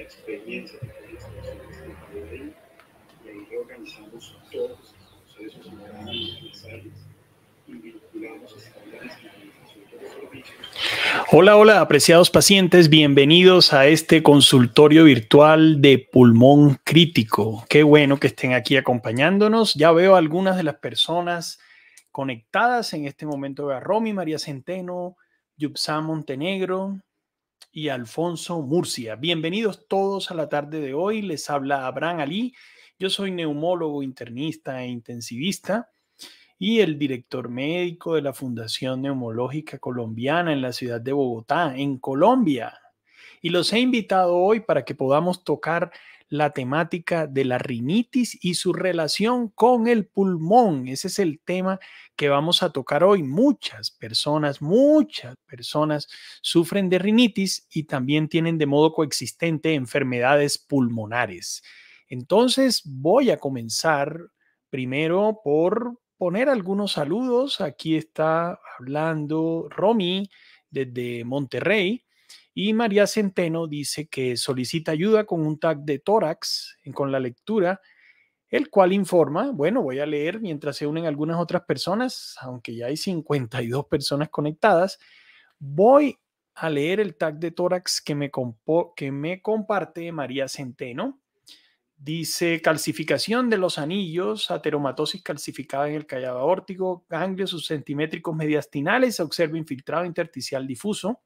experiencia Hola, hola, apreciados pacientes, bienvenidos a este consultorio virtual de pulmón crítico. Qué bueno que estén aquí acompañándonos. Ya veo algunas de las personas conectadas en este momento. Veo a Romy, María Centeno, Yupsa Montenegro, y Alfonso Murcia. Bienvenidos todos a la tarde de hoy. Les habla Abraham Ali. Yo soy neumólogo, internista e intensivista y el director médico de la Fundación Neumológica Colombiana en la ciudad de Bogotá, en Colombia. Y los he invitado hoy para que podamos tocar la temática de la rinitis y su relación con el pulmón. Ese es el tema que vamos a tocar hoy. Muchas personas, muchas personas sufren de rinitis y también tienen de modo coexistente enfermedades pulmonares. Entonces voy a comenzar primero por poner algunos saludos. Aquí está hablando Romy desde Monterrey. Y María Centeno dice que solicita ayuda con un tag de tórax eh, con la lectura, el cual informa, bueno, voy a leer mientras se unen algunas otras personas, aunque ya hay 52 personas conectadas, voy a leer el tag de tórax que me, que me comparte María Centeno. Dice calcificación de los anillos, ateromatosis calcificada en el callado aórtico, ganglios subcentimétricos mediastinales, se observa infiltrado intersticial difuso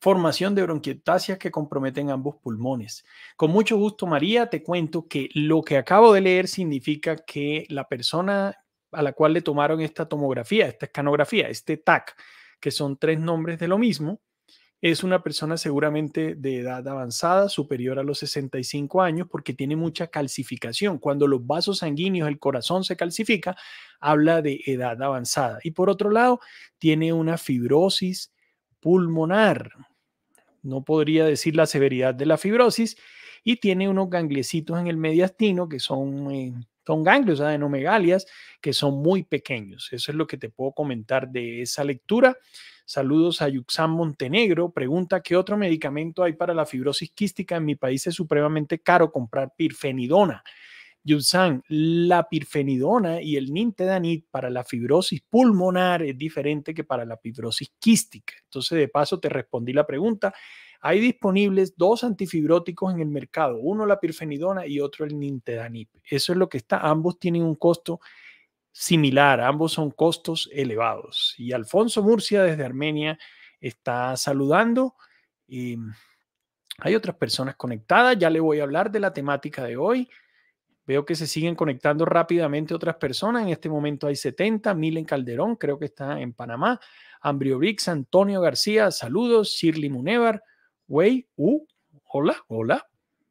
formación de bronquiectasias que comprometen ambos pulmones. Con mucho gusto, María, te cuento que lo que acabo de leer significa que la persona a la cual le tomaron esta tomografía, esta escanografía, este TAC, que son tres nombres de lo mismo, es una persona seguramente de edad avanzada, superior a los 65 años, porque tiene mucha calcificación. Cuando los vasos sanguíneos, el corazón se calcifica, habla de edad avanzada. Y por otro lado, tiene una fibrosis pulmonar, no podría decir la severidad de la fibrosis, y tiene unos ganglecitos en el mediastino que son, eh, son ganglios, adenomegalias, que son muy pequeños. Eso es lo que te puedo comentar de esa lectura. Saludos a Yuxan Montenegro. Pregunta, ¿qué otro medicamento hay para la fibrosis quística? En mi país es supremamente caro comprar pirfenidona. Yusan, la pirfenidona y el nintedanib para la fibrosis pulmonar es diferente que para la fibrosis quística. Entonces, de paso, te respondí la pregunta. Hay disponibles dos antifibróticos en el mercado, uno la pirfenidona y otro el nintedanib. Eso es lo que está. Ambos tienen un costo similar, ambos son costos elevados. Y Alfonso Murcia desde Armenia está saludando. Y em, hay otras personas conectadas, ya le voy a hablar de la temática de hoy. Veo que se siguen conectando rápidamente otras personas. En este momento hay 70, mil en Calderón, creo que está en Panamá. Ambrio Brix, Antonio García, saludos. Shirley Munevar, Wey, uh, hola, hola.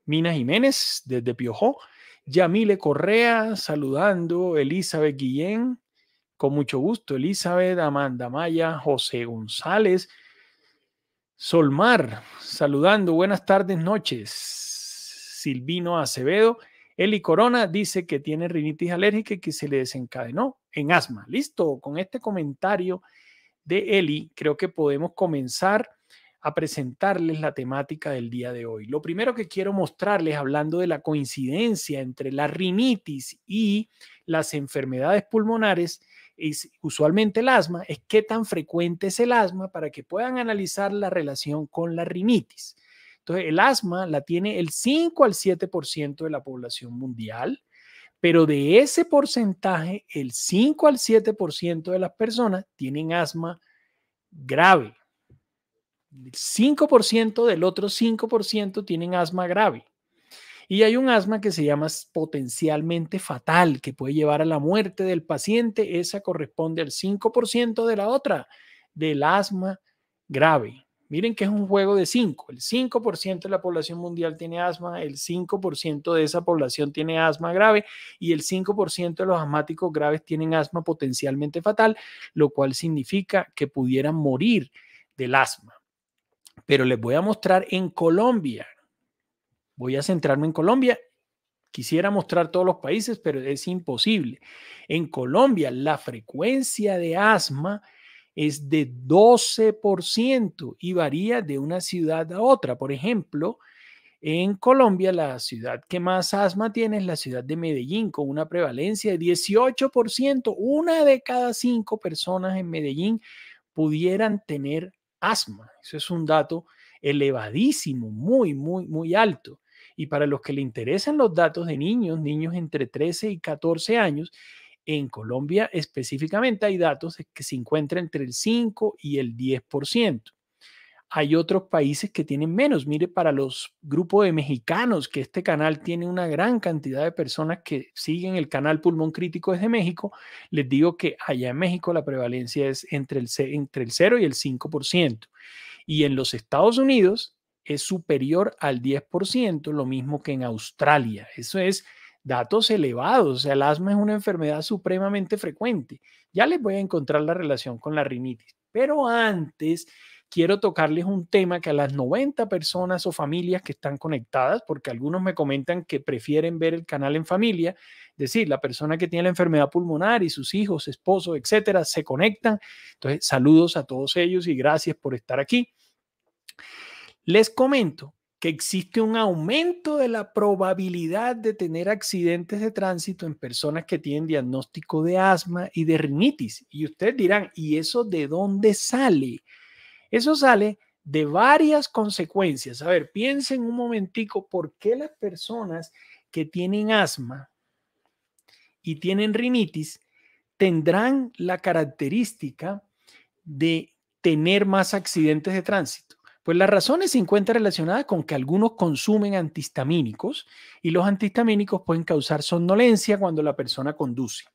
Mina Jiménez, desde Piojó. Yamile Correa, saludando. Elizabeth Guillén, con mucho gusto. Elizabeth, Amanda Maya, José González. Solmar, saludando. Buenas tardes, noches. Silvino Acevedo. Eli Corona dice que tiene rinitis alérgica y que se le desencadenó en asma. Listo, con este comentario de Eli, creo que podemos comenzar a presentarles la temática del día de hoy. Lo primero que quiero mostrarles, hablando de la coincidencia entre la rinitis y las enfermedades pulmonares, es usualmente el asma, es qué tan frecuente es el asma para que puedan analizar la relación con la rinitis. Entonces, el asma la tiene el 5 al 7% de la población mundial, pero de ese porcentaje, el 5 al 7% de las personas tienen asma grave. El 5% del otro 5% tienen asma grave. Y hay un asma que se llama potencialmente fatal, que puede llevar a la muerte del paciente. Esa corresponde al 5% de la otra, del asma grave. Miren que es un juego de 5. El 5% de la población mundial tiene asma, el 5% de esa población tiene asma grave y el 5% de los asmáticos graves tienen asma potencialmente fatal, lo cual significa que pudieran morir del asma. Pero les voy a mostrar en Colombia. Voy a centrarme en Colombia. Quisiera mostrar todos los países, pero es imposible. En Colombia, la frecuencia de asma es de 12% y varía de una ciudad a otra. Por ejemplo, en Colombia la ciudad que más asma tiene es la ciudad de Medellín, con una prevalencia de 18%. Una de cada cinco personas en Medellín pudieran tener asma. Eso es un dato elevadísimo, muy, muy, muy alto. Y para los que le interesan los datos de niños, niños entre 13 y 14 años, en Colombia específicamente hay datos que se encuentran entre el 5 y el 10%. Hay otros países que tienen menos. Mire, para los grupos de mexicanos, que este canal tiene una gran cantidad de personas que siguen el canal Pulmón Crítico desde México, les digo que allá en México la prevalencia es entre el, el 0 y el 5%. Y en los Estados Unidos es superior al 10%, lo mismo que en Australia. Eso es datos elevados. el asma es una enfermedad supremamente frecuente. Ya les voy a encontrar la relación con la rinitis. Pero antes, quiero tocarles un tema que a las 90 personas o familias que están conectadas, porque algunos me comentan que prefieren ver el canal en familia, es decir, la persona que tiene la enfermedad pulmonar y sus hijos, esposos, etcétera, se conectan. Entonces, saludos a todos ellos y gracias por estar aquí. Les comento que existe un aumento de la probabilidad de tener accidentes de tránsito en personas que tienen diagnóstico de asma y de rinitis. Y ustedes dirán, ¿y eso de dónde sale? Eso sale de varias consecuencias. A ver, piensen un momentico por qué las personas que tienen asma y tienen rinitis tendrán la característica de tener más accidentes de tránsito. Pues las razones se encuentran relacionadas con que algunos consumen antihistamínicos y los antihistamínicos pueden causar somnolencia cuando la persona conduce.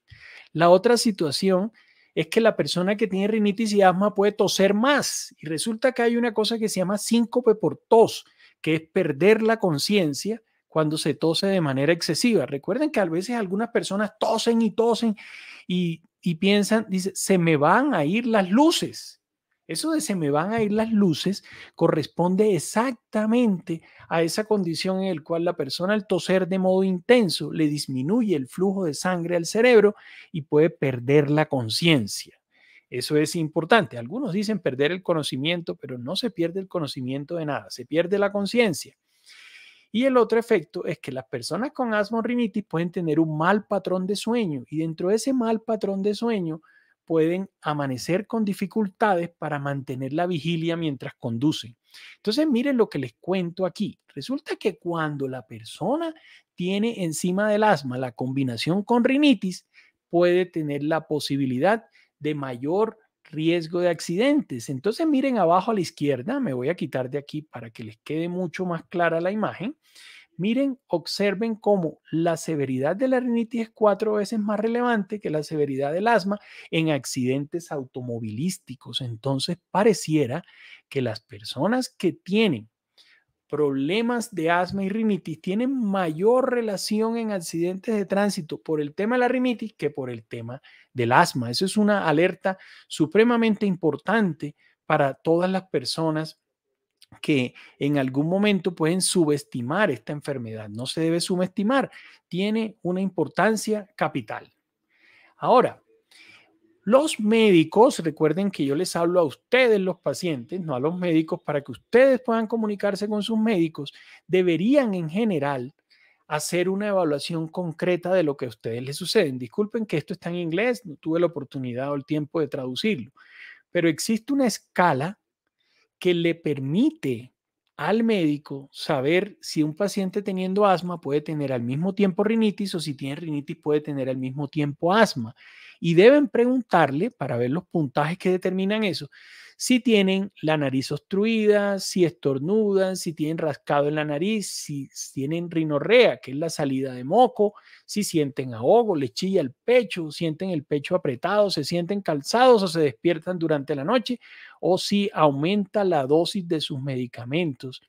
La otra situación es que la persona que tiene rinitis y asma puede toser más y resulta que hay una cosa que se llama síncope por tos, que es perder la conciencia cuando se tose de manera excesiva. Recuerden que a veces algunas personas tosen y tosen y, y piensan, dice, se me van a ir las luces eso de se me van a ir las luces corresponde exactamente a esa condición en la cual la persona al toser de modo intenso le disminuye el flujo de sangre al cerebro y puede perder la conciencia. Eso es importante. Algunos dicen perder el conocimiento, pero no se pierde el conocimiento de nada, se pierde la conciencia. Y el otro efecto es que las personas con asma o rinitis pueden tener un mal patrón de sueño y dentro de ese mal patrón de sueño pueden amanecer con dificultades para mantener la vigilia mientras conducen. Entonces, miren lo que les cuento aquí. Resulta que cuando la persona tiene encima del asma la combinación con rinitis, puede tener la posibilidad de mayor riesgo de accidentes. Entonces, miren abajo a la izquierda, me voy a quitar de aquí para que les quede mucho más clara la imagen. Miren, observen cómo la severidad de la rinitis es cuatro veces más relevante que la severidad del asma en accidentes automovilísticos. Entonces, pareciera que las personas que tienen problemas de asma y rinitis tienen mayor relación en accidentes de tránsito por el tema de la rinitis que por el tema del asma. Eso es una alerta supremamente importante para todas las personas que en algún momento pueden subestimar esta enfermedad. No se debe subestimar, tiene una importancia capital. Ahora, los médicos, recuerden que yo les hablo a ustedes, los pacientes, no a los médicos, para que ustedes puedan comunicarse con sus médicos, deberían en general hacer una evaluación concreta de lo que a ustedes les sucede. Disculpen que esto está en inglés, no tuve la oportunidad o el tiempo de traducirlo, pero existe una escala que le permite al médico saber si un paciente teniendo asma puede tener al mismo tiempo rinitis o si tiene rinitis puede tener al mismo tiempo asma. Y deben preguntarle, para ver los puntajes que determinan eso, si tienen la nariz obstruida, si estornudan, si tienen rascado en la nariz, si tienen rinorrea, que es la salida de moco, si sienten ahogo, les chilla el pecho, sienten el pecho apretado, se sienten calzados o se despiertan durante la noche, o si aumenta la dosis de sus medicamentos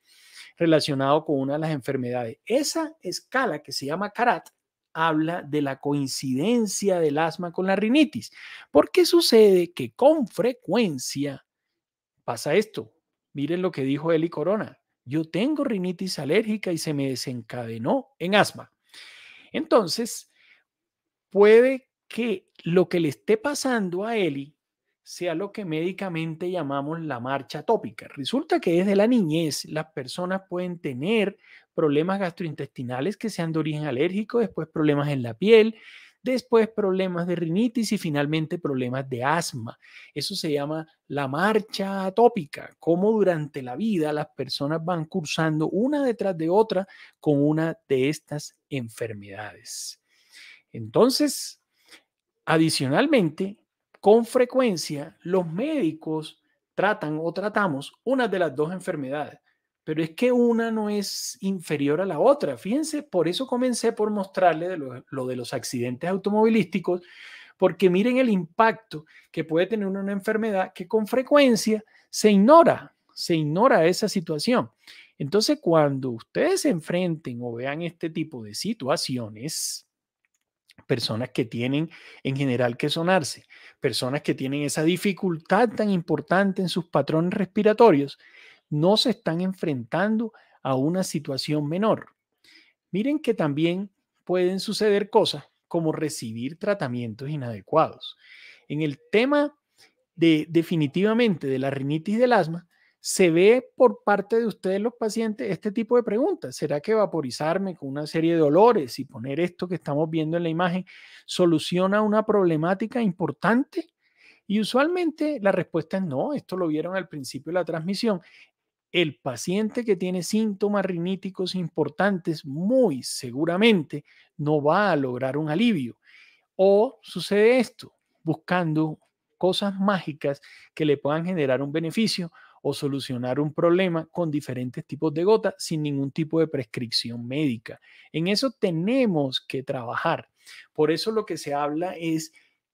relacionado con una de las enfermedades. Esa escala que se llama CARAT habla de la coincidencia del asma con la rinitis, porque sucede que con frecuencia pasa esto. Miren lo que dijo Eli Corona. Yo tengo rinitis alérgica y se me desencadenó en asma. Entonces, puede que lo que le esté pasando a Eli sea lo que médicamente llamamos la marcha tópica. Resulta que desde la niñez las personas pueden tener problemas gastrointestinales que sean de origen alérgico, después problemas en la piel, después problemas de rinitis y finalmente problemas de asma. Eso se llama la marcha atópica, como durante la vida las personas van cursando una detrás de otra con una de estas enfermedades. Entonces, adicionalmente, con frecuencia los médicos tratan o tratamos una de las dos enfermedades. Pero es que una no es inferior a la otra. Fíjense, por eso comencé por mostrarle lo, lo de los accidentes automovilísticos, porque miren el impacto que puede tener una enfermedad que con frecuencia se ignora, se ignora esa situación. Entonces, cuando ustedes se enfrenten o vean este tipo de situaciones, personas que tienen en general que sonarse, personas que tienen esa dificultad tan importante en sus patrones respiratorios, no se están enfrentando a una situación menor. Miren que también pueden suceder cosas como recibir tratamientos inadecuados. En el tema de definitivamente de la rinitis del asma, se ve por parte de ustedes los pacientes este tipo de preguntas. ¿Será que vaporizarme con una serie de olores y poner esto que estamos viendo en la imagen soluciona una problemática importante? Y usualmente la respuesta es no, esto lo vieron al principio de la transmisión el paciente que tiene síntomas riníticos importantes muy seguramente no va a lograr un alivio. O sucede esto, buscando cosas mágicas que le puedan generar un beneficio o solucionar un problema con diferentes tipos de gotas sin ningún tipo de prescripción médica. En eso tenemos que trabajar. Por eso lo que se habla es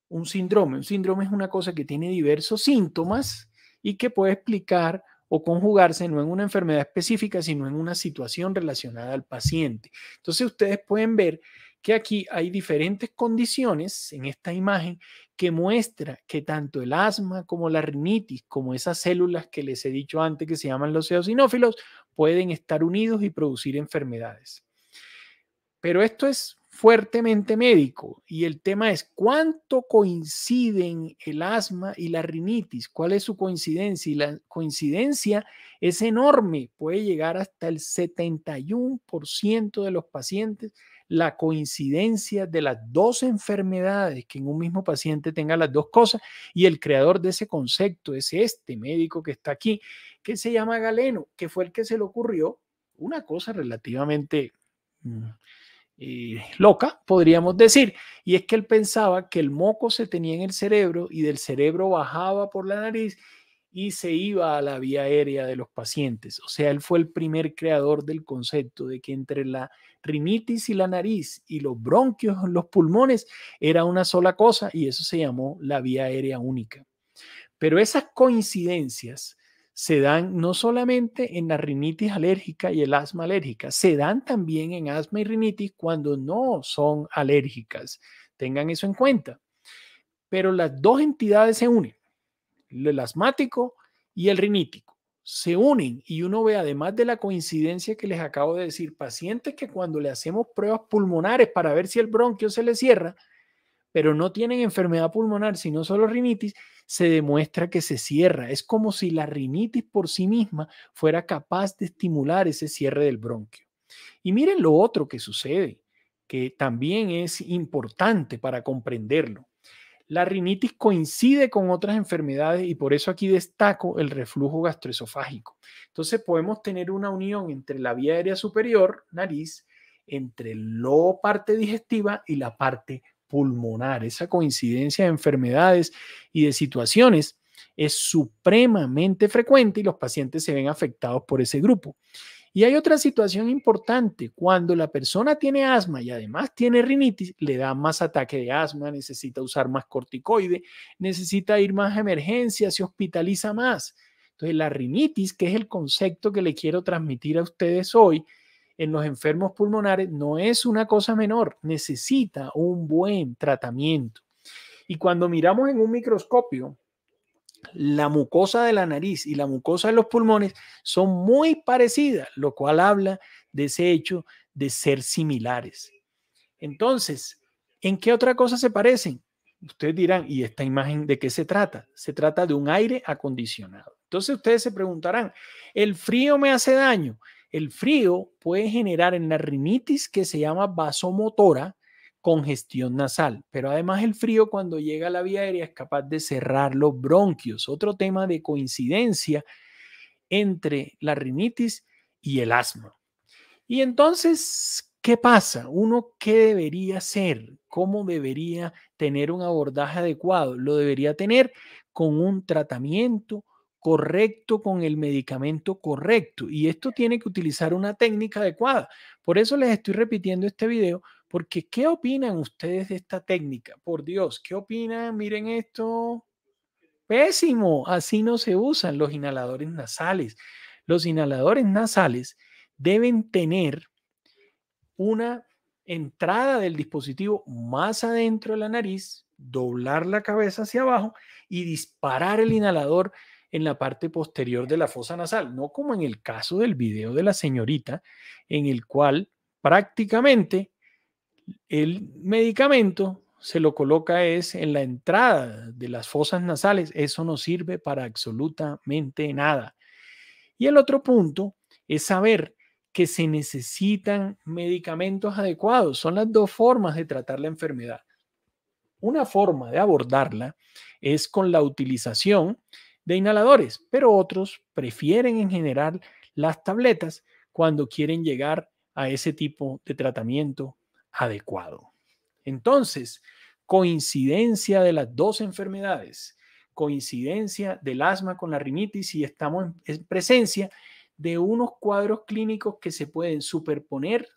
un síndrome. Un síndrome es una cosa que tiene diversos síntomas y que puede explicar o conjugarse no en una enfermedad específica, sino en una situación relacionada al paciente. Entonces ustedes pueden ver que aquí hay diferentes condiciones en esta imagen que muestra que tanto el asma como la rinitis, como esas células que les he dicho antes que se llaman los eosinófilos, pueden estar unidos y producir enfermedades. Pero esto es fuertemente médico y el tema es cuánto coinciden el asma y la rinitis, cuál es su coincidencia y la coincidencia es enorme, puede llegar hasta el 71% de los pacientes la coincidencia de las dos enfermedades, que en un mismo paciente tenga las dos cosas, y el creador de ese concepto es este médico que está aquí, que se llama Galeno, que fue el que se le ocurrió una cosa relativamente... Mm, eh, loca, podríamos decir. Y es que él pensaba que el moco se tenía en el cerebro y del cerebro bajaba por la nariz y se iba a la vía aérea de los pacientes. O sea, él fue el primer creador del concepto de que entre la rinitis y la nariz y los bronquios, los pulmones, era una sola cosa y eso se llamó la vía aérea única. Pero esas coincidencias se dan no solamente en la rinitis alérgica y el asma alérgica, se dan también en asma y rinitis cuando no son alérgicas. Tengan eso en cuenta. Pero las dos entidades se unen, el asmático y el rinítico. Se unen y uno ve, además de la coincidencia que les acabo de decir, pacientes que cuando le hacemos pruebas pulmonares para ver si el bronquio se le cierra, pero no tienen enfermedad pulmonar, sino solo rinitis, se demuestra que se cierra. Es como si la rinitis por sí misma fuera capaz de estimular ese cierre del bronquio. Y miren lo otro que sucede, que también es importante para comprenderlo. La rinitis coincide con otras enfermedades y por eso aquí destaco el reflujo gastroesofágico. Entonces podemos tener una unión entre la vía aérea superior, nariz, entre la parte digestiva y la parte pulmonar. Esa coincidencia de enfermedades y de situaciones es supremamente frecuente y los pacientes se ven afectados por ese grupo. Y hay otra situación importante, cuando la persona tiene asma y además tiene rinitis, le da más ataque de asma, necesita usar más corticoide, necesita ir más a emergencia, se hospitaliza más. Entonces, la rinitis, que es el concepto que le quiero transmitir a ustedes hoy, en los enfermos pulmonares no es una cosa menor, necesita un buen tratamiento. Y cuando miramos en un microscopio, la mucosa de la nariz y la mucosa de los pulmones son muy parecidas, lo cual habla de ese hecho de ser similares. Entonces, ¿en qué otra cosa se parecen? Ustedes dirán, ¿y esta imagen de qué se trata? Se trata de un aire acondicionado. Entonces ustedes se preguntarán, ¿el frío me hace daño? El frío puede generar en la rinitis que se llama vasomotora congestión nasal, pero además el frío cuando llega a la vía aérea es capaz de cerrar los bronquios. Otro tema de coincidencia entre la rinitis y el asma. Y entonces, ¿qué pasa? ¿Uno qué debería hacer? ¿Cómo debería tener un abordaje adecuado? Lo debería tener con un tratamiento correcto con el medicamento correcto. Y esto tiene que utilizar una técnica adecuada. Por eso les estoy repitiendo este video, porque ¿qué opinan ustedes de esta técnica? Por Dios, ¿qué opinan? Miren esto. Pésimo, así no se usan los inhaladores nasales. Los inhaladores nasales deben tener una entrada del dispositivo más adentro de la nariz, doblar la cabeza hacia abajo y disparar el inhalador en la parte posterior de la fosa nasal, no como en el caso del video de la señorita, en el cual prácticamente el medicamento se lo coloca es en la entrada de las fosas nasales. Eso no sirve para absolutamente nada. Y el otro punto es saber que se necesitan medicamentos adecuados. Son las dos formas de tratar la enfermedad. Una forma de abordarla es con la utilización de inhaladores, pero otros prefieren en general las tabletas cuando quieren llegar a ese tipo de tratamiento adecuado. Entonces, coincidencia de las dos enfermedades, coincidencia del asma con la rinitis y estamos en presencia de unos cuadros clínicos que se pueden superponer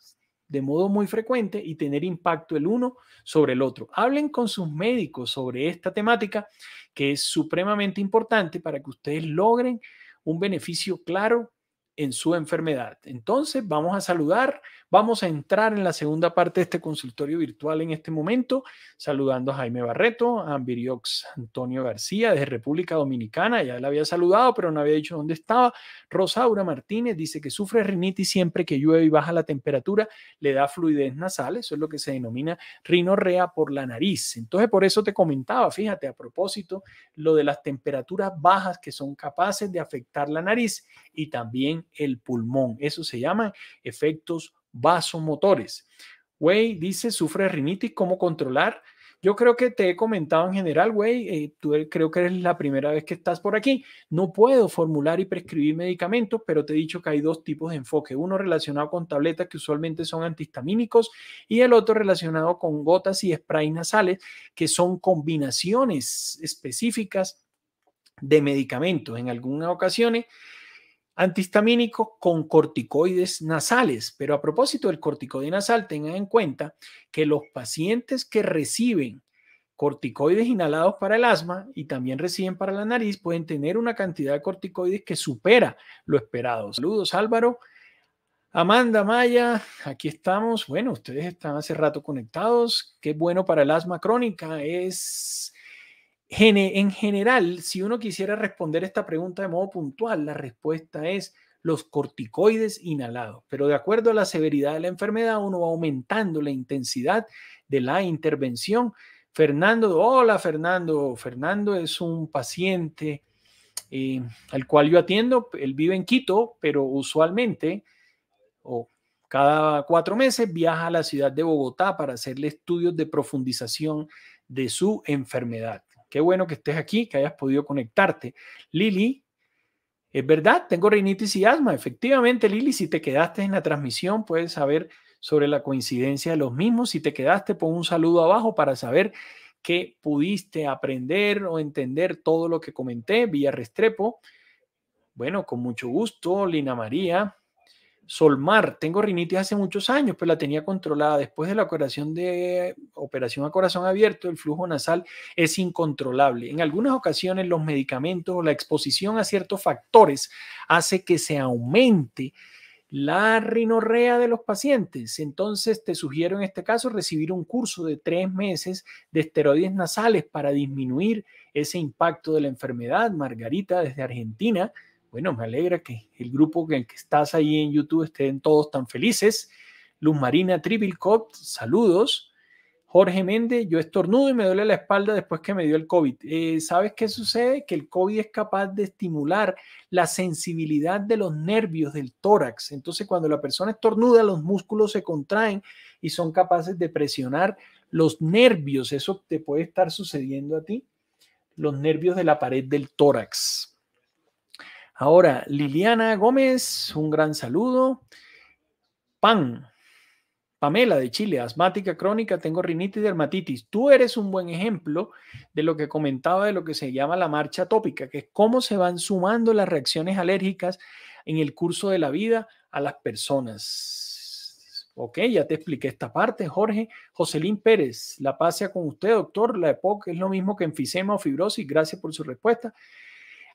de modo muy frecuente y tener impacto el uno sobre el otro. Hablen con sus médicos sobre esta temática que es supremamente importante para que ustedes logren un beneficio claro en su enfermedad. Entonces, vamos a saludar, Vamos a entrar en la segunda parte de este consultorio virtual en este momento, saludando a Jaime Barreto, a Viriox Antonio García desde República Dominicana, ya le había saludado, pero no había dicho dónde estaba. Rosaura Martínez dice que sufre rinitis siempre que llueve y baja la temperatura, le da fluidez nasal, eso es lo que se denomina rinorrea por la nariz. Entonces, por eso te comentaba, fíjate, a propósito, lo de las temperaturas bajas que son capaces de afectar la nariz y también el pulmón. Eso se llama efectos vasomotores. Wey dice, sufre rinitis, ¿cómo controlar? Yo creo que te he comentado en general, güey, eh, tú e, creo que eres la primera vez que estás por aquí. No puedo formular y prescribir medicamentos, pero te he dicho que hay dos tipos de enfoque. Uno relacionado con tabletas que usualmente son antihistamínicos y el otro relacionado con gotas y spray nasales, que son combinaciones específicas de medicamentos. En algunas ocasiones antihistamínico con corticoides nasales. Pero a propósito del corticoide nasal, tengan en cuenta que los pacientes que reciben corticoides inhalados para el asma y también reciben para la nariz pueden tener una cantidad de corticoides que supera lo esperado. Saludos Álvaro. Amanda Maya, aquí estamos. Bueno, ustedes están hace rato conectados. Qué bueno para el asma crónica es en general, si uno quisiera responder esta pregunta de modo puntual, la respuesta es los corticoides inhalados, pero de acuerdo a la severidad de la enfermedad, uno va aumentando la intensidad de la intervención. Fernando, hola Fernando, Fernando es un paciente eh, al cual yo atiendo, él vive en Quito, pero usualmente o cada cuatro meses viaja a la ciudad de Bogotá para hacerle estudios de profundización de su enfermedad. Qué bueno que estés aquí, que hayas podido conectarte. Lili, es verdad, tengo rinitis y asma. Efectivamente, Lili, si te quedaste en la transmisión, puedes saber sobre la coincidencia de los mismos. Si te quedaste, pon un saludo abajo para saber qué pudiste aprender o entender todo lo que comenté. Villa Restrepo, bueno, con mucho gusto, Lina María, Solmar, tengo rinitis hace muchos años, pero la tenía controlada. Después de la operación de operación a corazón abierto, el flujo nasal es incontrolable. En algunas ocasiones los medicamentos o la exposición a ciertos factores hace que se aumente la rinorrea de los pacientes. Entonces te sugiero en este caso recibir un curso de tres meses de esteroides nasales para disminuir ese impacto de la enfermedad. Margarita desde Argentina bueno, me alegra que el grupo que estás ahí en YouTube estén todos tan felices. Luz Marina Triple Cop, saludos. Jorge Méndez, yo estornudo y me duele la espalda después que me dio el COVID. Eh, ¿Sabes qué sucede? Que el COVID es capaz de estimular la sensibilidad de los nervios del tórax. Entonces, cuando la persona estornuda, los músculos se contraen y son capaces de presionar los nervios. Eso te puede estar sucediendo a ti, los nervios de la pared del tórax. Ahora, Liliana Gómez, un gran saludo. Pan, Pamela de Chile, asmática crónica, tengo rinitis y dermatitis. Tú eres un buen ejemplo de lo que comentaba de lo que se llama la marcha tópica, que es cómo se van sumando las reacciones alérgicas en el curso de la vida a las personas. Ok, ya te expliqué esta parte, Jorge. Joselín Pérez, la pase con usted, doctor. La EPOC es lo mismo que enfisema o fibrosis. Gracias por su respuesta.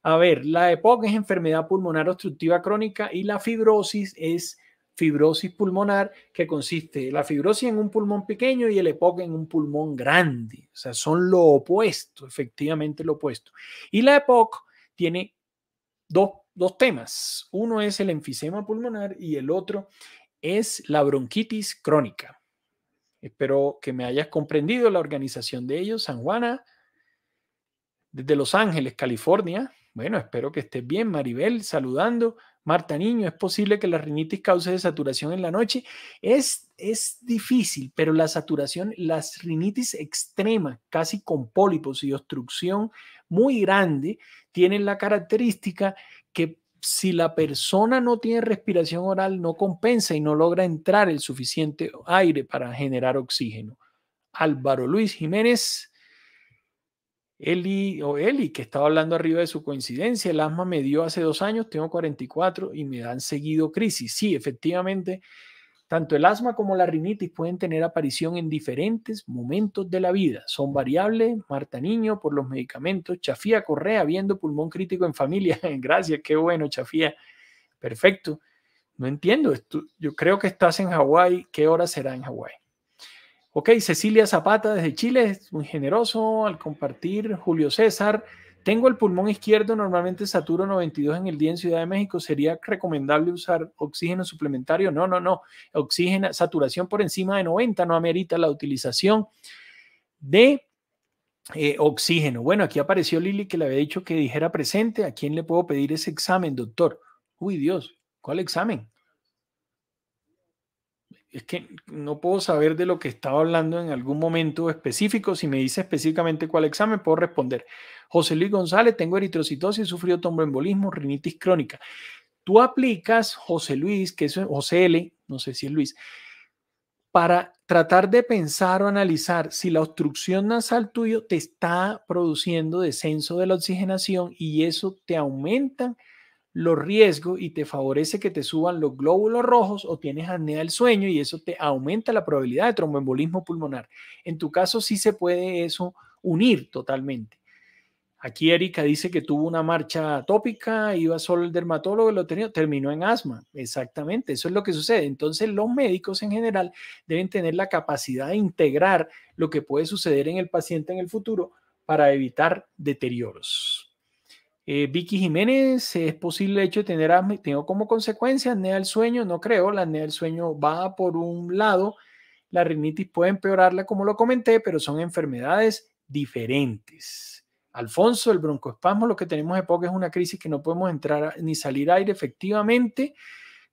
A ver, la EPOC es enfermedad pulmonar obstructiva crónica y la fibrosis es fibrosis pulmonar que consiste la fibrosis en un pulmón pequeño y el EPOC en un pulmón grande. O sea, son lo opuesto, efectivamente lo opuesto. Y la EPOC tiene dos, dos temas. Uno es el enfisema pulmonar y el otro es la bronquitis crónica. Espero que me hayas comprendido la organización de ellos, San Juana, desde Los Ángeles, California. Bueno, espero que estés bien, Maribel, saludando. Marta Niño, es posible que la rinitis cause desaturación en la noche. Es, es difícil, pero la saturación, la rinitis extrema, casi con pólipos y obstrucción muy grande, tienen la característica que si la persona no tiene respiración oral, no compensa y no logra entrar el suficiente aire para generar oxígeno. Álvaro Luis Jiménez, Eli, o Eli, que estaba hablando arriba de su coincidencia, el asma me dio hace dos años, tengo 44 y me dan seguido crisis. Sí, efectivamente, tanto el asma como la rinitis pueden tener aparición en diferentes momentos de la vida. Son variables, Marta Niño, por los medicamentos, Chafía Correa, viendo pulmón crítico en familia. Gracias, qué bueno, Chafía. Perfecto. No entiendo, yo creo que estás en Hawái, ¿qué hora será en Hawái? Ok, Cecilia Zapata desde Chile, es muy generoso al compartir. Julio César, tengo el pulmón izquierdo, normalmente saturo 92 en el día en Ciudad de México. ¿Sería recomendable usar oxígeno suplementario? No, no, no. Oxígeno, saturación por encima de 90 no amerita la utilización de eh, oxígeno. Bueno, aquí apareció Lili que le había dicho que dijera presente. ¿A quién le puedo pedir ese examen, doctor? Uy, Dios, ¿cuál examen? es que no puedo saber de lo que estaba hablando en algún momento específico. Si me dice específicamente cuál examen, puedo responder. José Luis González, tengo eritrocitosis, sufrido tromboembolismo, rinitis crónica. Tú aplicas José Luis, que es José L, no sé si es Luis, para tratar de pensar o analizar si la obstrucción nasal tuyo te está produciendo descenso de la oxigenación y eso te aumenta los riesgos y te favorece que te suban los glóbulos rojos o tienes apnea del sueño y eso te aumenta la probabilidad de tromboembolismo pulmonar. En tu caso sí se puede eso unir totalmente. Aquí Erika dice que tuvo una marcha atópica, iba solo el dermatólogo, lo tenía, terminó en asma. Exactamente, eso es lo que sucede. Entonces los médicos en general deben tener la capacidad de integrar lo que puede suceder en el paciente en el futuro para evitar deterioros. Eh, Vicky Jiménez, ¿es posible el hecho de tener asma tengo como consecuencia apnea del sueño? No creo, la apnea del sueño va por un lado, la rinitis puede empeorarla como lo comenté, pero son enfermedades diferentes. Alfonso, el broncoespasmo, lo que tenemos de epoc es una crisis que no podemos entrar ni salir aire efectivamente.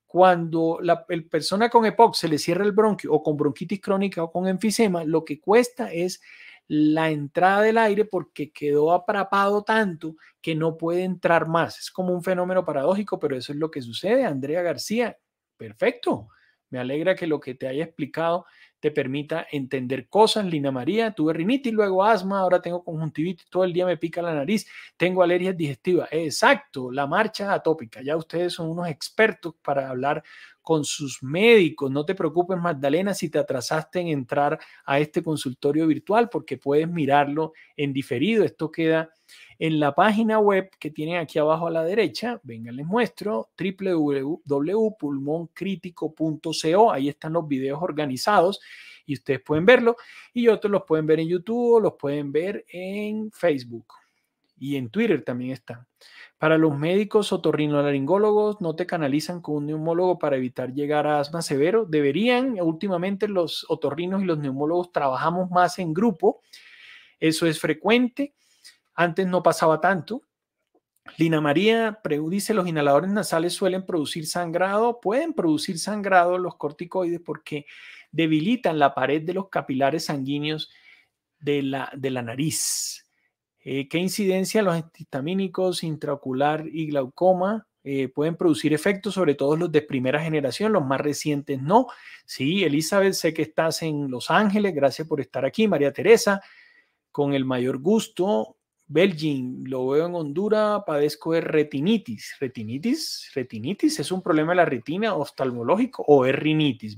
Cuando la persona con EPOC se le cierra el bronquio o con bronquitis crónica o con enfisema, lo que cuesta es la entrada del aire porque quedó atrapado tanto que no puede entrar más. Es como un fenómeno paradójico, pero eso es lo que sucede. Andrea García, perfecto. Me alegra que lo que te haya explicado te permita entender cosas. Lina María, tuve rinitis, luego asma, ahora tengo conjuntivitis, todo el día me pica la nariz, tengo alergias digestivas. Exacto, la marcha atópica. Ya ustedes son unos expertos para hablar con sus médicos. No te preocupes, Magdalena, si te atrasaste en entrar a este consultorio virtual, porque puedes mirarlo en diferido. Esto queda en la página web que tienen aquí abajo a la derecha, venga, les muestro, www.pulmoncritico.co, ahí están los videos organizados y ustedes pueden verlo y otros los pueden ver en YouTube los pueden ver en Facebook y en Twitter también están. Para los médicos otorrinolaringólogos, no te canalizan con un neumólogo para evitar llegar a asma severo. Deberían, últimamente los otorrinos y los neumólogos trabajamos más en grupo. Eso es frecuente. Antes no pasaba tanto. Lina María dice, los inhaladores nasales suelen producir sangrado, pueden producir sangrado los corticoides porque debilitan la pared de los capilares sanguíneos de la, de la nariz. Eh, ¿Qué incidencia los antihistamínicos, intraocular y glaucoma eh, pueden producir efectos, sobre todo los de primera generación, los más recientes no? Sí, Elizabeth, sé que estás en Los Ángeles, gracias por estar aquí, María Teresa, con el mayor gusto. Belgin, lo veo en Honduras, padezco de retinitis. ¿Retinitis? ¿Retinitis? ¿Es un problema de la retina oftalmológico o es rinitis,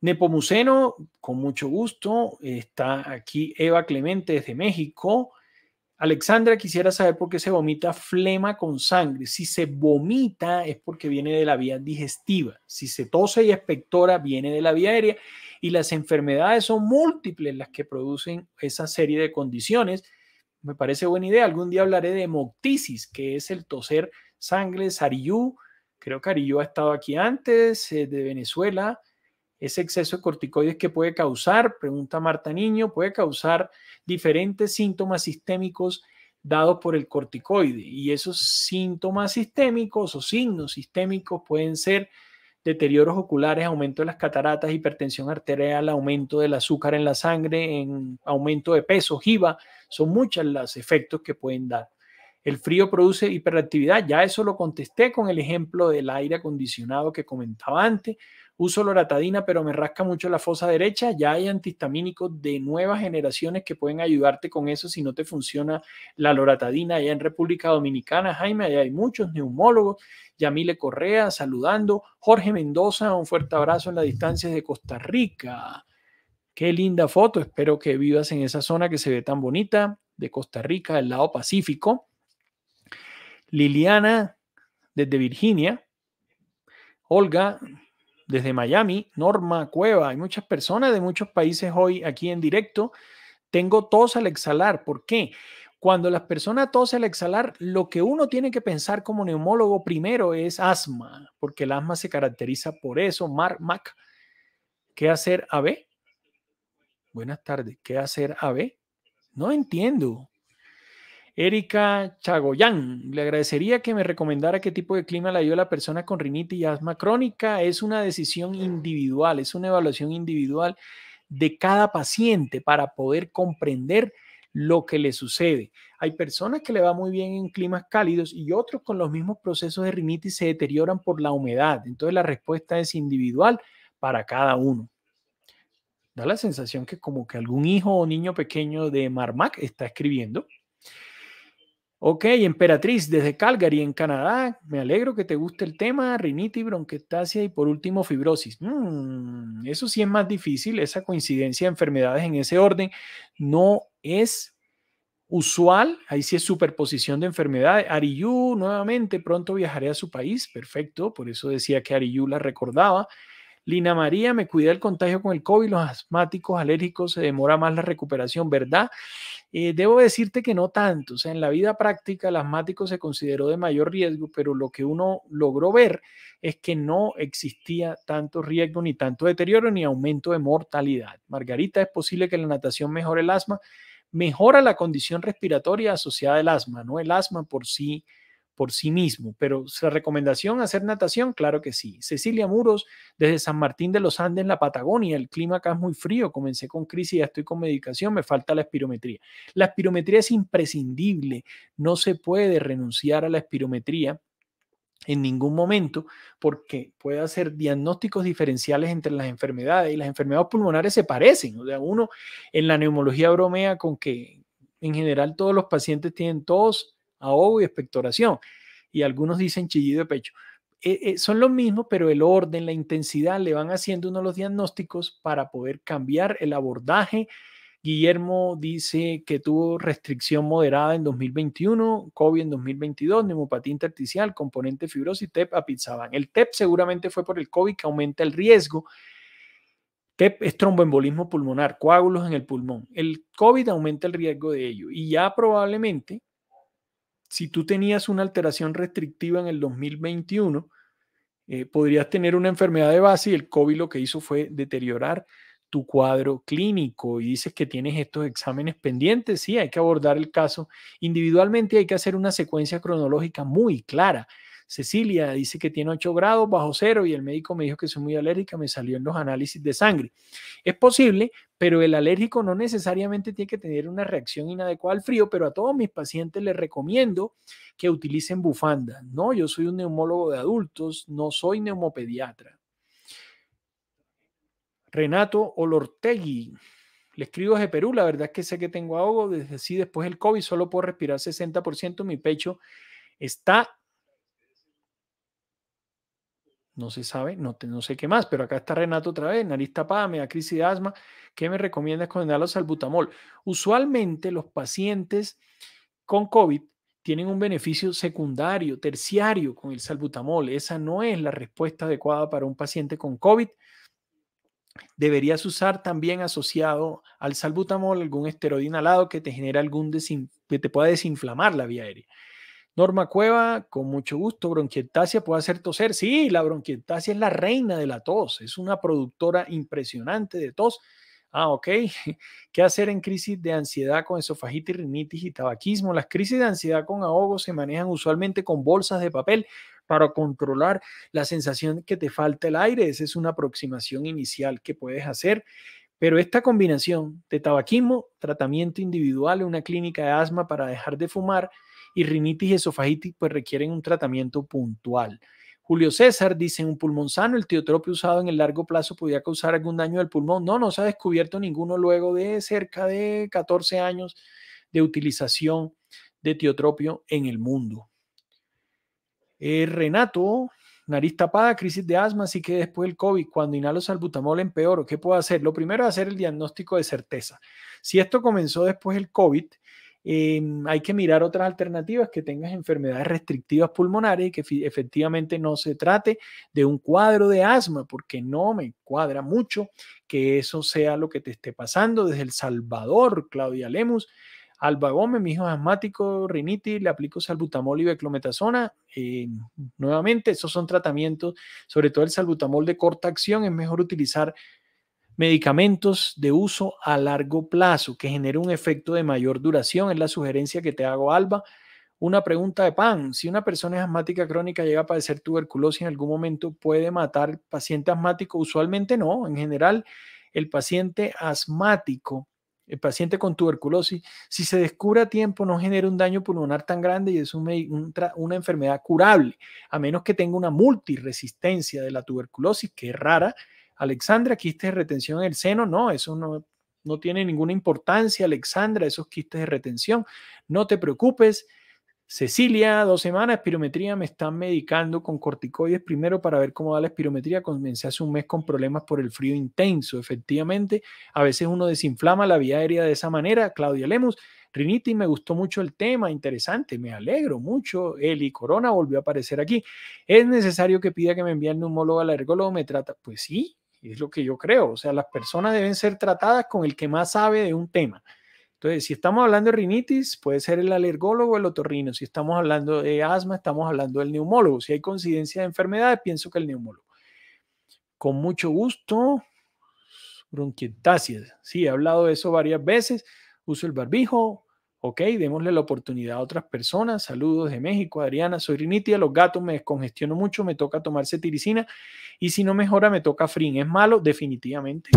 Nepomuceno, con mucho gusto. Está aquí Eva Clemente desde México. Alexandra, quisiera saber por qué se vomita flema con sangre. Si se vomita es porque viene de la vía digestiva. Si se tose y expectora, viene de la vía aérea. Y las enfermedades son múltiples las que producen esa serie de condiciones me parece buena idea. Algún día hablaré de hemoptisis, que es el toser sangre, Sariú. Creo que Ariú ha estado aquí antes, eh, de Venezuela. Ese exceso de corticoides que puede causar, pregunta Marta Niño, puede causar diferentes síntomas sistémicos dados por el corticoide. Y esos síntomas sistémicos o signos sistémicos pueden ser deterioros oculares, aumento de las cataratas, hipertensión arterial, aumento del azúcar en la sangre, en aumento de peso, jiba, son muchos los efectos que pueden dar. El frío produce hiperactividad, ya eso lo contesté con el ejemplo del aire acondicionado que comentaba antes, Uso loratadina, pero me rasca mucho la fosa derecha. Ya hay antihistamínicos de nuevas generaciones que pueden ayudarte con eso si no te funciona la loratadina. Allá en República Dominicana, Jaime, allá hay muchos neumólogos. Yamile Correa, saludando. Jorge Mendoza, un fuerte abrazo en la distancia de Costa Rica. Qué linda foto. Espero que vivas en esa zona que se ve tan bonita de Costa Rica, del lado Pacífico. Liliana, desde Virginia. Olga, desde Miami, Norma, Cueva, hay muchas personas de muchos países hoy aquí en directo. Tengo tos al exhalar. ¿Por qué? Cuando las personas tosen al exhalar, lo que uno tiene que pensar como neumólogo primero es asma, porque el asma se caracteriza por eso. Mar Mac, ¿qué hacer AB? Buenas tardes, ¿qué hacer AB? No entiendo. Erika Chagoyán, le agradecería que me recomendara qué tipo de clima le dio a la persona con rinitis y asma crónica. Es una decisión individual, es una evaluación individual de cada paciente para poder comprender lo que le sucede. Hay personas que le va muy bien en climas cálidos y otros con los mismos procesos de rinitis se deterioran por la humedad. Entonces la respuesta es individual para cada uno da la sensación que como que algún hijo o niño pequeño de Marmac está escribiendo. Ok, Emperatriz, desde Calgary, en Canadá. Me alegro que te guste el tema. Rinitis, bronquiectasia y por último fibrosis. Mm, eso sí es más difícil. Esa coincidencia de enfermedades en ese orden no es usual. Ahí sí es superposición de enfermedades. Ariyu, nuevamente, pronto viajaré a su país. Perfecto. Por eso decía que Ariyu la recordaba. Lina María, me cuida el contagio con el COVID, los asmáticos alérgicos se demora más la recuperación, ¿verdad? Eh, debo decirte que no tanto, o sea, en la vida práctica el asmático se consideró de mayor riesgo, pero lo que uno logró ver es que no existía tanto riesgo, ni tanto deterioro, ni aumento de mortalidad. Margarita, es posible que la natación mejore el asma, mejora la condición respiratoria asociada al asma, ¿no? El asma por sí por sí mismo. Pero la recomendación hacer natación, claro que sí. Cecilia Muros, desde San Martín de los Andes, en la Patagonia. El clima acá es muy frío. Comencé con crisis, ya estoy con medicación. Me falta la espirometría. La espirometría es imprescindible. No se puede renunciar a la espirometría en ningún momento porque puede hacer diagnósticos diferenciales entre las enfermedades y las enfermedades pulmonares se parecen. O sea, uno en la neumología bromea con que en general todos los pacientes tienen tos, ahogo y expectoración. Y algunos dicen chillido de pecho. Eh, eh, son los mismos, pero el orden, la intensidad, le van haciendo uno los diagnósticos para poder cambiar el abordaje. Guillermo dice que tuvo restricción moderada en 2021, COVID en 2022, neumopatía intersticial, componente fibrosis, TEP, pizzaban. El TEP seguramente fue por el COVID que aumenta el riesgo. TEP es tromboembolismo pulmonar, coágulos en el pulmón. El COVID aumenta el riesgo de ello y ya probablemente si tú tenías una alteración restrictiva en el 2021, eh, podrías tener una enfermedad de base y el COVID lo que hizo fue deteriorar tu cuadro clínico y dices que tienes estos exámenes pendientes, sí, hay que abordar el caso individualmente hay que hacer una secuencia cronológica muy clara Cecilia dice que tiene 8 grados bajo cero y el médico me dijo que soy muy alérgica, me salió en los análisis de sangre. Es posible, pero el alérgico no necesariamente tiene que tener una reacción inadecuada al frío, pero a todos mis pacientes les recomiendo que utilicen bufanda. ¿no? Yo soy un neumólogo de adultos, no soy neumopediatra. Renato Olortegui. Le escribo desde Perú, la verdad es que sé que tengo ahogo, desde sí después del COVID solo puedo respirar 60%, mi pecho está no se sabe, no, sé qué más, pero acá está Renato otra vez, nariz tapada, me da crisis de asma. ¿Qué me recomiendas con el salbutamol? Usualmente los pacientes con COVID tienen un beneficio secundario, terciario con el salbutamol. Esa no es la respuesta adecuada para un paciente con COVID. Deberías usar también asociado al salbutamol algún esteroide inhalado que te genera algún que te pueda desinflamar la vía aérea. Norma Cueva, con mucho gusto, bronquiectasia puede hacer toser. Sí, la bronquietasia es la reina de la tos, es una productora impresionante de tos. Ah, ok. ¿Qué hacer en crisis de ansiedad con esofagitis, rinitis y tabaquismo? Las crisis de ansiedad con ahogo se manejan usualmente con bolsas de papel para controlar la sensación que te falta el aire. Esa es una aproximación inicial que puedes hacer. Pero esta combinación de tabaquismo, tratamiento individual en una clínica de asma para dejar de fumar, y rinitis y esofagitis pues requieren un tratamiento puntual. Julio César dice, un pulmón sano, el tiotropio usado en el largo plazo podía causar algún daño al pulmón. No, no se ha descubierto ninguno luego de cerca de 14 años de utilización de tiotropio en el mundo. Eh, Renato, nariz tapada, crisis de asma, así que después del COVID, cuando inhalo salbutamol empeoro, ¿qué puedo hacer? Lo primero es hacer el diagnóstico de certeza. Si esto comenzó después del COVID, Em, hay que mirar otras alternativas que tengas enfermedades restrictivas pulmonares y que efectivamente no se trate de un cuadro de asma, porque no me cuadra mucho que eso sea lo que te esté pasando desde El Salvador, Claudia Lemus. Alba Gómez, mi hijo asmático, rinitis, le aplico salbutamol y beclometasona. Eh, nuevamente, esos son tratamientos, sobre todo el salbutamol de corta acción, es mejor utilizar Medicamentos de uso a largo plazo que genera un efecto de mayor duración es la sugerencia que te hago, Alba. Una pregunta de pan. Si una persona es asmática crónica llega a padecer tuberculosis en algún momento, ¿puede matar al paciente asmático? Usualmente no. En general, el paciente asmático el paciente con tuberculosis, si se descubre a tiempo, no genera un daño pulmonar tan grande y es una enfermedad curable, a menos que tenga una multiresistencia de la tuberculosis, que es rara, Alexandra, quistes de retención en el seno, no, eso no, no tiene ninguna importancia, Alexandra, esos quistes de retención, no te preocupes. Cecilia, dos semanas, espirometría, me están medicando con corticoides primero para ver cómo da la espirometría. Comencé hace un mes con problemas por el frío intenso, efectivamente. A veces uno desinflama la vía aérea de esa manera. Claudia Lemus, Riniti, me gustó mucho el tema, interesante, me alegro mucho. Eli Corona volvió a aparecer aquí. ¿Es necesario que pida que me envíe el neumólogo al ergólogo? ¿Me trata? Pues sí, es lo que yo creo. O sea, las personas deben ser tratadas con el que más sabe de un tema. Entonces, si estamos hablando de rinitis, puede ser el alergólogo o el otorrino. Si estamos hablando de asma, estamos hablando del neumólogo. Si hay coincidencia de enfermedades, pienso que el neumólogo. Con mucho gusto, bronquiectasias. Sí, he hablado de eso varias veces. Uso el barbijo, ok, démosle la oportunidad a otras personas. Saludos de México, Adriana, soy rinitia, los gatos me descongestiono mucho, me toca tomar tiricina. y si no mejora me toca frin. ¿Es malo? Definitivamente.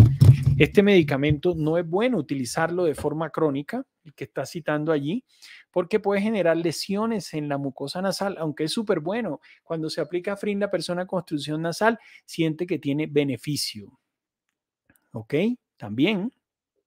Este medicamento no es bueno utilizarlo de forma crónica, el que está citando allí, porque puede generar lesiones en la mucosa nasal, aunque es súper bueno. Cuando se aplica frin, la persona con obstrucción nasal siente que tiene beneficio. ¿Ok? También,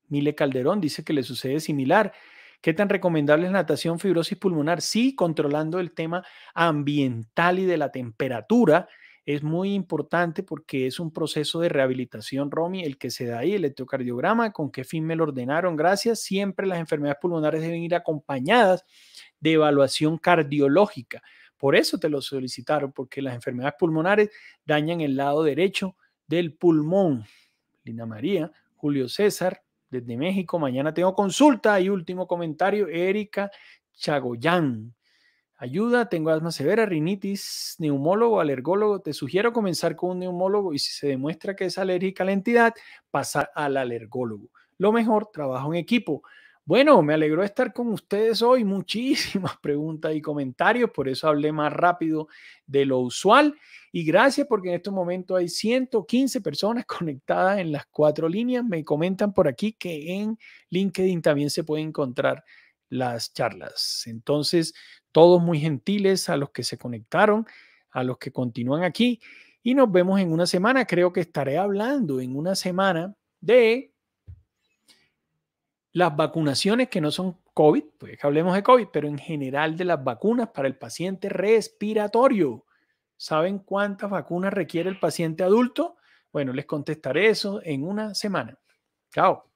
Mile Calderón dice que le sucede similar ¿Qué tan recomendable es natación fibrosis pulmonar? Sí, controlando el tema ambiental y de la temperatura es muy importante porque es un proceso de rehabilitación, Romy, el que se da ahí, el electrocardiograma, con qué fin me lo ordenaron, gracias. Siempre las enfermedades pulmonares deben ir acompañadas de evaluación cardiológica. Por eso te lo solicitaron, porque las enfermedades pulmonares dañan el lado derecho del pulmón. Lina María, Julio César, desde México. Mañana tengo consulta y último comentario, Erika Chagoyán. Ayuda, tengo asma severa, rinitis, neumólogo, alergólogo. Te sugiero comenzar con un neumólogo y si se demuestra que es alérgica a la entidad, pasar al alergólogo. Lo mejor, trabajo en equipo. Bueno, me alegró estar con ustedes hoy. Muchísimas preguntas y comentarios, por eso hablé más rápido de lo usual. Y gracias porque en este momento hay 115 personas conectadas en las cuatro líneas. Me comentan por aquí que en LinkedIn también se pueden encontrar las charlas. Entonces, todos muy gentiles a los que se conectaron, a los que continúan aquí. Y nos vemos en una semana. Creo que estaré hablando en una semana de las vacunaciones que no son COVID, pues que hablemos de COVID, pero en general de las vacunas para el paciente respiratorio. ¿Saben cuántas vacunas requiere el paciente adulto? Bueno, les contestaré eso en una semana. Chao.